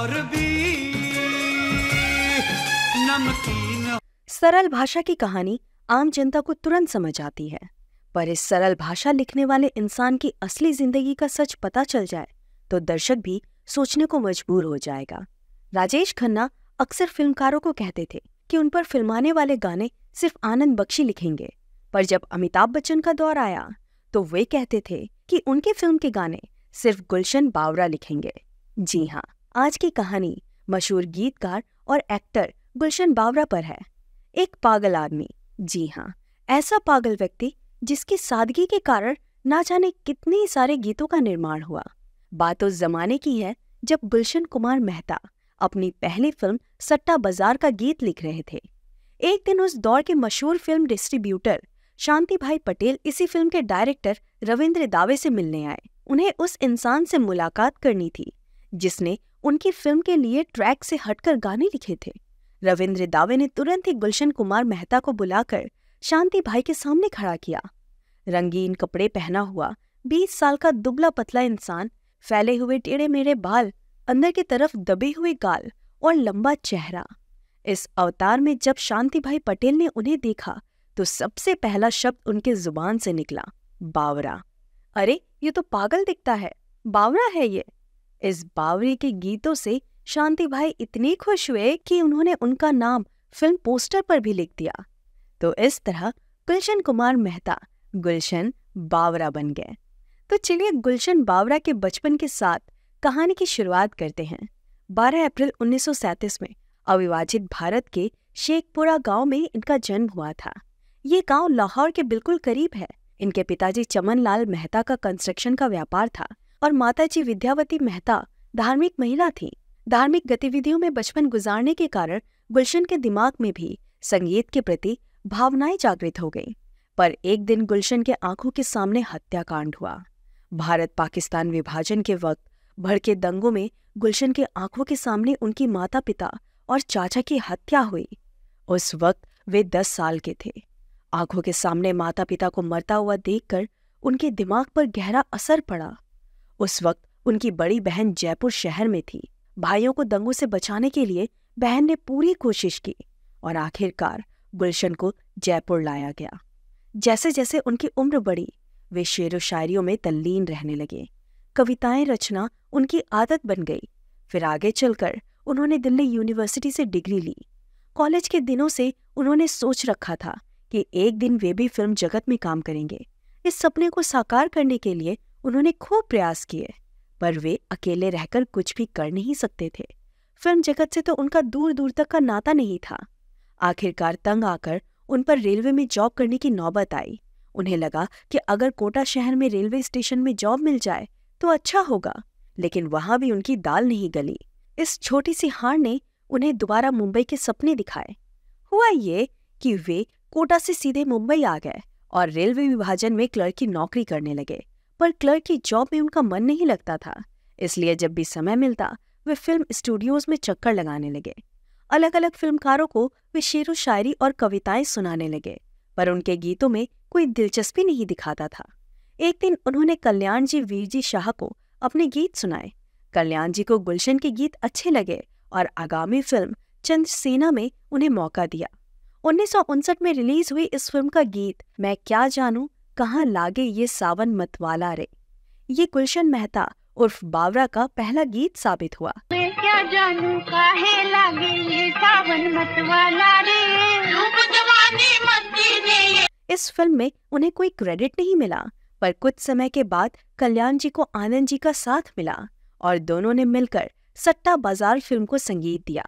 और भी नमकीन सरल भाषा की कहानी आम जनता को तुरंत समझ आती है पर इस सरल भाषा लिखने वाले इंसान की असली जिंदगी का सच पता चल जाए तो दर्शक भी सोचने को मजबूर हो जाएगा राजेश खन्ना अक्सर फिल्मकारों को कहते थे कि उन पर फिल्माने वाले गाने सिर्फ आनंद बख्शी लिखेंगे पर जब अमिताभ बच्चन का दौर आया तो वे कहते थे कि उनके फिल्म के गाने सिर्फ गुलशन बावरा लिखेंगे जी हाँ आज की कहानी मशहूर गीतकार और एक्टर गुलशन बावरा पर है एक पागल आदमी जी हाँ ऐसा पागल व्यक्ति जिसकी सादगी के कारण ना जाने कितने सारे गीतों का निर्माण हुआ बात उस जमाने की है जब गुलशन कुमार मेहता अपनी पहली फिल्म सट्टा बाजार का गीत लिख रहे थे एक दिन उस दौर के मशहूर फिल्म डिस्ट्रीब्यूटर शांति भाई पटेल इसी फिल्म के डायरेक्टर रविंद्र दावे से मिलने आए उन्हें उस इंसान से मुलाकात करनी थी जिसने उनकी फिल्म के लिए ट्रैक से हटकर गाने लिखे थे रविंद्र दावे ने तुरंत ही गुलशन कुमार मेहता को बुलाकर शांति भाई के सामने खड़ा किया रंगीन कपड़े पहना हुआ बीस साल का दुबला पतला इंसान फैले हुए टेढ़े मेढ़े बाल अंदर की तरफ दबे हुए गाल और लंबा चेहरा इस अवतार में जब शांति भाई पटेल ने उन्हें देखा तो सबसे पहला शब्द उनके जुबान से निकला बावरा अरे ये तो पागल दिखता है बावरा है ये इस बावरी के गीतों से शांति भाई इतने खुश हुए कि उन्होंने उनका नाम फिल्म पोस्टर पर भी लिख दिया तो इस तरह गुलशन कुमार मेहता गुलशन बावरा बन गए तो चलिए गुलशन बावरा के बचपन के साथ कहानी की शुरुआत करते हैं 12 अप्रैल 1937 में अविभाजित भारत के शेखपुरा गांव में इनका जन्म हुआ था ये गांव लाहौर के बिल्कुल करीब है इनके पिताजी चमन लाल मेहता का कंस्ट्रक्शन का व्यापार था और माताजी विद्यावती मेहता धार्मिक महिला थी धार्मिक गतिविधियों में बचपन गुजारने के कारण गुलशन के दिमाग में भी संगीत के प्रति भावनाएं जागृत हो गईं। पर एक दिन गुलशन के आंखों के सामने हत्याकांड हुआ भारत पाकिस्तान विभाजन के वक्त भड़के दंगों में गुलशन के आंखों के सामने उनकी माता पिता और चाचा की हत्या हुई उस वक्त वे दस साल के थे आंखों के सामने माता पिता को मरता हुआ देखकर उनके दिमाग पर गहरा असर पड़ा उस वक्त उनकी बड़ी बहन जयपुर शहर में थी भाइयों को दंगों से बचाने के लिए बहन ने पूरी कोशिश की और आखिरकार गुलशन को जयपुर लाया गया जैसे जैसे उनकी उम्र बढ़ी वे शेर शायरियों में तल्लीन रहने लगे कविताएं रचना उनकी आदत बन गई फिर आगे चलकर उन्होंने दिल्ली यूनिवर्सिटी से डिग्री ली कॉलेज के दिनों से उन्होंने सोच रखा था कि एक दिन वे भी फिल्म जगत में काम करेंगे इस सपने को साकार करने के लिए उन्होंने खूब प्रयास किए पर वे अकेले रहकर कुछ भी कर नहीं सकते थे फिल्म जगत से तो उनका दूर दूर तक का नाता नहीं था आखिरकार तंग आकर उन पर रेलवे में जॉब करने की नौबत आई उन्हें लगा कि अगर कोटा शहर में रेलवे स्टेशन में जॉब मिल जाए तो अच्छा होगा लेकिन वहां भी उनकी दाल नहीं गली इस छोटी सी हार ने उन्हें दोबारा मुंबई के सपने दिखाए हुआ ये कि वे कोटा से सीधे मुंबई आ गए और रेलवे विभाजन में क्लर्क की नौकरी करने लगे पर क्लर्क की जॉब में उनका मन नहीं लगता था इसलिए जब भी समय मिलता वे फिल्म स्टूडियोज में चक्कर लगाने लगे अलग अलग फिल्मकारों को वे शेर शायरी और कविताएं सुनाने लगे पर उनके गीतों में कोई दिलचस्पी नहीं दिखाता था एक दिन उन्होंने कल्याण जी वीरजी शाह को अपने गीत सुनाए कल्याण जी को गुलशन के गीत अच्छे लगे और आगामी फिल्म चंद्रसेना में उन्हें मौका दिया उन्नीस में रिलीज हुई इस फिल्म का गीत मैं क्या जानूं कहाँ लागे ये सावन मतवाला रे ये गुलशन मेहता उर्फ बावरा का पहला गीत साबित हुआ क्या जानू काहे लागे ये सावन मतवाला रे इस फिल्म में उन्हें कोई क्रेडिट नहीं मिला पर कुछ समय के बाद कल्याण जी को आनंद जी का साथ मिला और दोनों ने मिलकर सट्टा बाजार फिल्म को संगीत दिया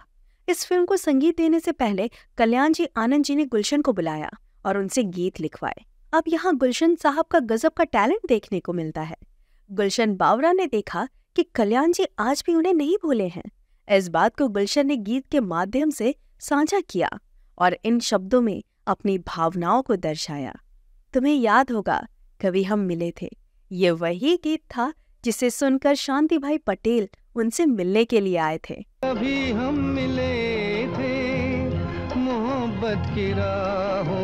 इस फिल्म को संगीत देने से पहले कल्याण जी आनंद जी ने गुलशन को बुलाया और उनसे गीत लिखवाए अब यहाँ गुलशन साहब का गजब का टैलेंट देखने को मिलता है गुलशन बावरा ने देखा कि कल्याण जी आज भी उन्हें नहीं भूले हैं इस बात को गुलशन ने गीत के माध्यम से साझा किया और इन शब्दों में अपनी भावनाओं को दर्शाया तुम्हें याद होगा कभी हम मिले थे ये वही गीत था जिसे सुनकर शांति भाई पटेल उनसे मिलने के लिए आए थे कभी हम मिले थे मोहब्बत की राहों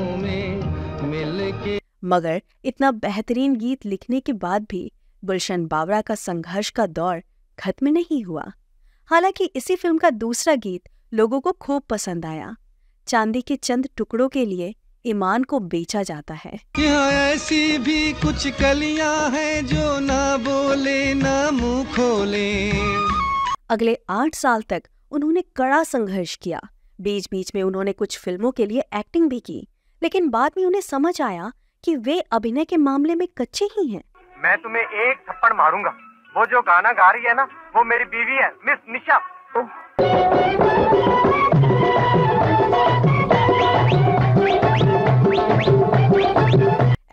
मगर इतना बेहतरीन गीत लिखने के बाद भी गुलशन बावरा का संघर्ष का दौर खत्म नहीं हुआ हालांकि इसी फिल्म का दूसरा गीत लोगों को खूब पसंद आया चांदी के चंद टुकड़ों के लिए ईमान को बेचा जाता है ऐसी भी कुछ कलियां हैं जो ना बोले ना मुंह खोले अगले आठ साल तक उन्होंने कड़ा संघर्ष किया बीच बीच में उन्होंने कुछ फिल्मों के लिए एक्टिंग भी की लेकिन बाद में उन्हें समझ आया कि वे अभिनय के मामले में कच्चे ही हैं। मैं तुम्हें एक थप्पड़ मारूंगा वो जो गाना गा रही है ना वो मेरी बीवी है मिस निशा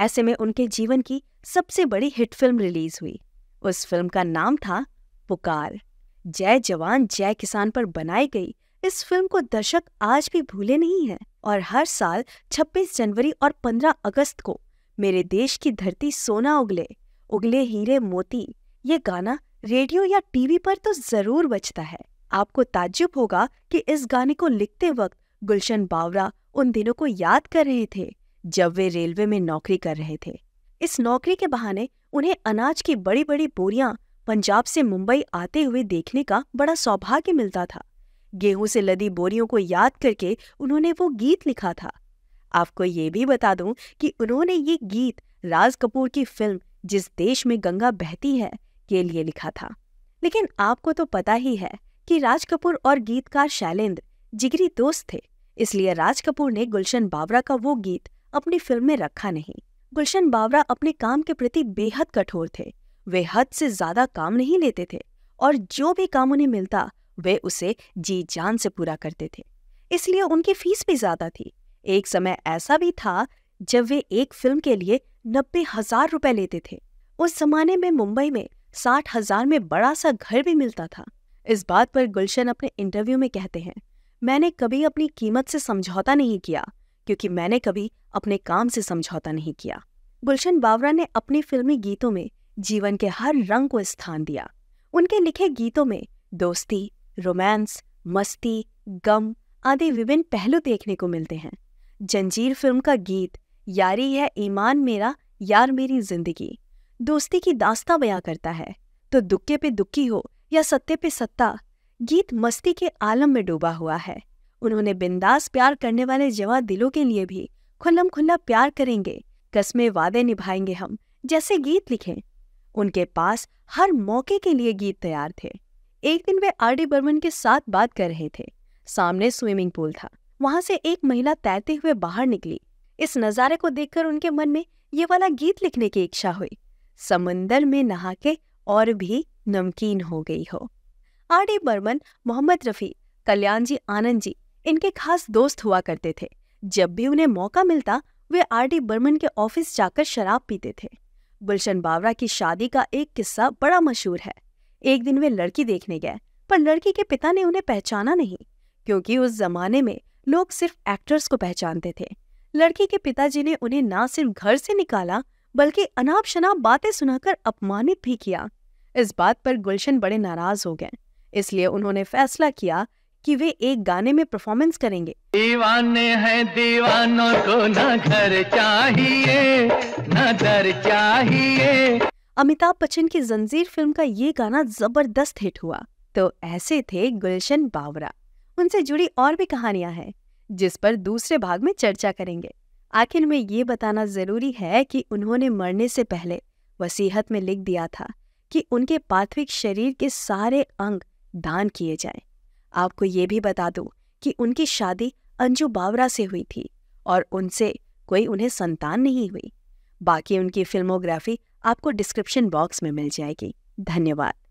ऐसे में उनके जीवन की सबसे बड़ी हिट फिल्म रिलीज हुई उस फिल्म का नाम था पुकार जय जवान जय किसान पर बनाई गई इस फिल्म को दर्शक आज भी भूले नहीं हैं और हर साल 26 जनवरी और 15 अगस्त को मेरे देश की धरती सोना उगले उगले हीरे मोती ये गाना रेडियो या टीवी पर तो जरूर बचता है आपको ताज्जुब होगा कि इस गाने को लिखते वक्त गुलशन बावरा उन दिनों को याद कर रहे थे जब वे रेलवे में नौकरी कर रहे थे इस नौकरी के बहाने उन्हें अनाज की बड़ी बड़ी बोरियां पंजाब से मुंबई आते हुए देखने का बड़ा सौभाग्य मिलता था गेहूं से लदी बोरियों को याद करके उन्होंने वो गीत लिखा था आपको ये भी बता दूं कि उन्होंने ये गीत राज कपूर की फिल्म जिस देश में गंगा बहती है के लिए लिखा था लेकिन आपको तो पता ही है कि राज कपूर और गीतकार शैलेंद्र जिगरी दोस्त थे इसलिए राज कपूर ने गुलशन बावरा का वो गीत अपनी फिल्म में रखा नहीं गुलशन बावरा अपने काम के प्रति बेहद कठोर थे वे हद से ज्यादा काम नहीं लेते थे और जो भी काम उन्हें मिलता वे उसे जी जान से पूरा करते थे इसलिए उनकी फीस भी ज्यादा थी एक समय ऐसा भी था जब वे एक फिल्म के लिए नब्बे हजार रुपए लेते थे उस जमाने में मुंबई में साठ हजार में बड़ा सा घर भी मिलता था इस बात पर गुलशन अपने इंटरव्यू में कहते हैं मैंने कभी अपनी कीमत से समझौता नहीं किया क्योंकि मैंने कभी अपने काम से समझौता नहीं किया गुलशन बावरा ने अपने फिल्मी गीतों में जीवन के हर रंग को स्थान दिया उनके लिखे गीतों में दोस्ती रोमांस मस्ती गम आदि विभिन्न पहलू देखने को मिलते हैं जंजीर फिल्म का गीत यारी है ईमान मेरा यार मेरी जिंदगी दोस्ती की दास्ता बयां करता है तो दुक्के पे दुखी हो या सत्य पे सत्ता गीत मस्ती के आलम में डूबा हुआ है उन्होंने बिंदास प्यार करने वाले जवा दिलों के लिए भी खुल्लम खुल्ला प्यार करेंगे कस्मे वादे निभाएंगे हम जैसे गीत लिखें उनके पास हर मौके के लिए गीत तैयार थे एक दिन वे आर डी बर्मन के साथ बात कर रहे थे सामने स्विमिंग पूल था वहां से एक महिला तैरते हुए बाहर निकली इस नज़ारे को देखकर उनके मन में ये वाला गीत लिखने की इच्छा हुई समंदर में नहा के और भी नमकीन हो गई हो आर डी बर्मन मोहम्मद रफ़ी कल्याण जी आनंद जी इनके खास दोस्त हुआ करते थे जब भी उन्हें मौका मिलता वे आर डी बर्मन के ऑफिस जाकर शराब पीते थे गुलशन बावरा की शादी का एक किस्सा बड़ा मशहूर है एक दिन वे लड़की देखने गए पर लड़की के पिता ने उन्हें पहचाना नहीं क्योंकि उस जमाने में लोग सिर्फ एक्टर्स को पहचानते थे लड़की के पिताजी ने उन्हें ना सिर्फ घर से निकाला बल्कि अनाप शनाप बातें सुनाकर अपमानित भी किया इस बात पर गुलशन बड़े नाराज हो गए इसलिए उन्होंने फैसला किया कि वे एक गाने में परफॉर्मेंस करेंगे दीवाने हैं दीवानों को ना घर चाहिए ना दर चाहिए अमिताभ बच्चन की जंजीर फिल्म का ये गाना जबरदस्त हिट हुआ तो ऐसे थे गुलशन बावरा उनसे जुड़ी और भी कहानियां हैं जिस पर दूसरे भाग में चर्चा करेंगे आखिर में ये बताना जरूरी है कि उन्होंने मरने से पहले वसीहत में लिख दिया था कि उनके पार्थिव शरीर के सारे अंग दान किए जाए आपको ये भी बता दूं कि उनकी शादी अंजू बावरा से हुई थी और उनसे कोई उन्हें संतान नहीं हुई बाकी उनकी फिल्मोग्राफी आपको डिस्क्रिप्शन बॉक्स में मिल जाएगी धन्यवाद